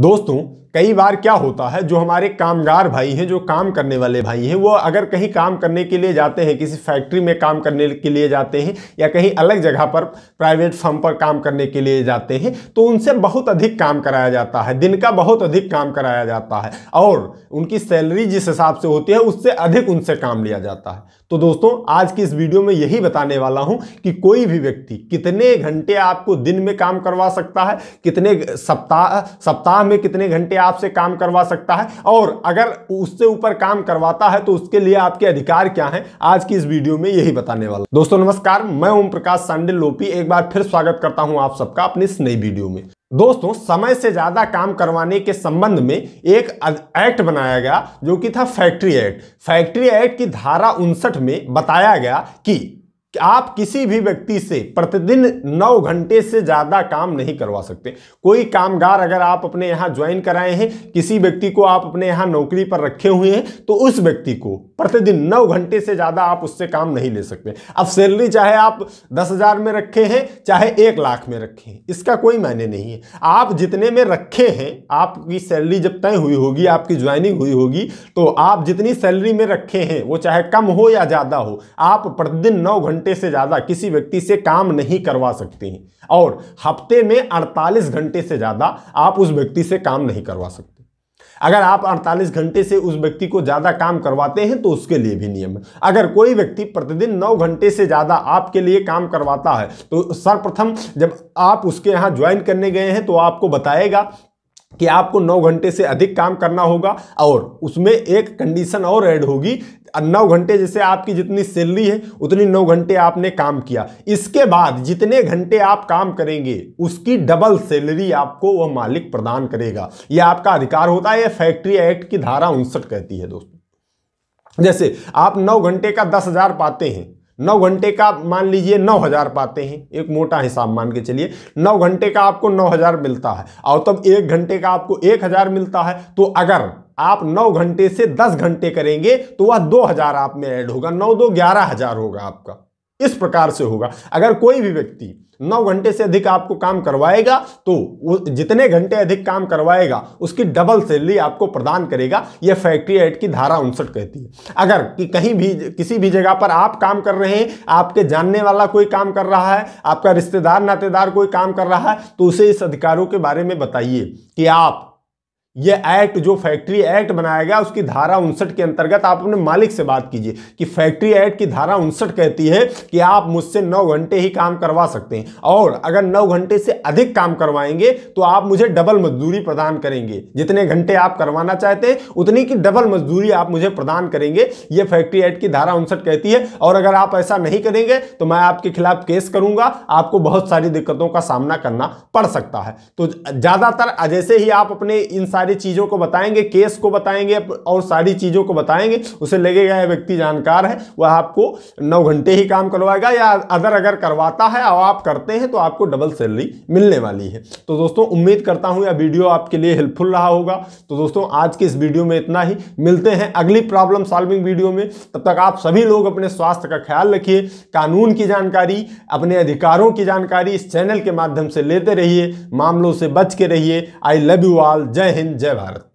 दोस्तों कई बार क्या होता है जो हमारे कामगार भाई हैं जो काम करने वाले भाई हैं वो अगर कहीं काम करने के लिए जाते हैं किसी फैक्ट्री में काम करने के लिए जाते हैं या कहीं अलग जगह पर प्राइवेट फर्म पर काम करने के लिए जाते हैं तो उनसे बहुत अधिक काम कराया जाता है दिन का बहुत अधिक काम कराया जाता है और उनकी सैलरी जिस हिसाब से होती है उससे अधिक उनसे काम लिया जाता है तो दोस्तों आज की इस वीडियो में यही बताने वाला हूं कि कोई भी व्यक्ति कितने घंटे आपको दिन में काम करवा सकता है कितने सप्ताह सप्ताह में कितने घंटे आपसे काम करवा सकता है और अगर उससे ऊपर काम करवाता है तो उसके लिए आपके अधिकार क्या हैं आज की इस वीडियो में यही बताने वाला दोस्तों नमस्कार मैं ओम प्रकाश सांडे लोपी एक बार फिर स्वागत करता हूं आप सबका अपने इस नई वीडियो में दोस्तों समय से ज़्यादा काम करवाने के संबंध में एक एक्ट बनाया गया जो कि था फैक्ट्री एक्ट फैक्ट्री एक्ट की धारा उनसठ में बताया गया कि आप किसी भी व्यक्ति से प्रतिदिन नौ घंटे से ज़्यादा काम नहीं करवा सकते कोई कामगार अगर आप अपने यहाँ ज्वाइन कराए हैं किसी व्यक्ति को आप अपने यहाँ नौकरी पर रखे हुए हैं तो उस व्यक्ति को प्रतिदिन नौ घंटे से ज़्यादा आप उससे काम नहीं ले सकते अब सैलरी चाहे आप दस हज़ार में रखे हैं चाहे एक लाख में रखे हैं इसका कोई मायने नहीं है आप जितने में रखे हैं आपकी सैलरी जब तय हुई होगी आपकी ज्वाइनिंग हुई होगी तो आप जितनी सैलरी में रखे हैं वो चाहे कम हो या ज़्यादा हो आप प्रतिदिन नौ घंटे घंटे से ज़्यादा किसी व्यक्ति से काम नहीं करवा हैं और हफ्ते में 48 घंटे से ज़्यादा आप उस व्यक्ति से काम नहीं करवा सकते अगर आप 48 घंटे से उस व्यक्ति को ज़्यादा काम करवाते हैं तो उसके लिए भी नियम है अगर कोई व्यक्ति प्रतिदिन 9 घंटे से ज़्यादा आपके लिए काम करवाता है तो सर्वप्रथम जब आप उसके यहाँ ज्वाइन करने गए हैं तो आपको बताएगा कि आपको नौ घंटे से अधिक काम करना होगा और उसमें एक कंडीशन और ऐड होगी नौ घंटे जैसे आपकी जितनी सैलरी है उतनी नौ घंटे आपने काम किया इसके बाद जितने घंटे आप काम करेंगे उसकी डबल सैलरी आपको वह मालिक प्रदान करेगा यह आपका अधिकार होता है यह फैक्ट्री एक्ट की धारा उनसठ कहती है दोस्तों जैसे आप नौ घंटे का दस हजार पाते हैं नौ घंटे का मान लीजिए नौ हज़ार पाते हैं एक मोटा हिसाब मान के चलिए नौ घंटे का आपको नौ हज़ार मिलता है और तब एक घंटे का आपको एक हज़ार मिलता है तो अगर आप नौ घंटे से दस घंटे करेंगे तो वह दो हजार आप में ऐड होगा नौ दो ग्यारह हजार होगा आपका इस प्रकार से होगा अगर कोई भी व्यक्ति नौ घंटे से अधिक आपको काम करवाएगा तो जितने घंटे अधिक काम करवाएगा उसकी डबल सैलरी आपको प्रदान करेगा यह फैक्ट्री एक्ट की धारा उनसठ कहती है अगर कि कहीं भी किसी भी जगह पर आप काम कर रहे हैं आपके जानने वाला कोई काम कर रहा है आपका रिश्तेदार नातेदार कोई काम कर रहा है तो उसे इस अधिकारों के बारे में बताइए कि आप यह एक्ट जो फैक्ट्री एक्ट बनाया गया उसकी धारा उनसठ के अंतर्गत आप अपने मालिक से बात कीजिए कि फैक्ट्री एक्ट की धारा उनसठ कहती है कि आप मुझसे नौ घंटे ही काम करवा सकते हैं और अगर नौ घंटे से अधिक काम करवाएंगे तो आप मुझे डबल मजदूरी प्रदान करेंगे जितने घंटे आप करवाना चाहते हैं उतनी की डबल मजदूरी आप मुझे प्रदान करेंगे यह फैक्ट्री एक्ट की धारा उनसठ कहती है और अगर आप ऐसा नहीं करेंगे तो मैं आपके खिलाफ केस करूंगा आपको बहुत सारी दिक्कतों का सामना करना पड़ सकता है तो ज़्यादातर जैसे ही आप अपने इन सारी चीज़ों को बताएंगे केस को बताएंगे और सारी चीज़ों को बताएंगे उसे लगेगा यह व्यक्ति जानकार है वह आपको नौ घंटे ही काम करवाएगा या अदर अगर करवाता है और आप करते हैं तो आपको डबल सैलरी मिलने वाली है तो दोस्तों उम्मीद करता हूं यह वीडियो आपके लिए हेल्पफुल रहा होगा तो दोस्तों आज की इस वीडियो में इतना ही मिलते हैं अगली प्रॉब्लम सॉल्विंग वीडियो में तब तक आप सभी लोग अपने स्वास्थ्य का ख्याल रखिए कानून की जानकारी अपने अधिकारों की जानकारी इस चैनल के माध्यम से लेते रहिए मामलों से बच के रहिए आई लव यू ऑल जय हिंद जय भारत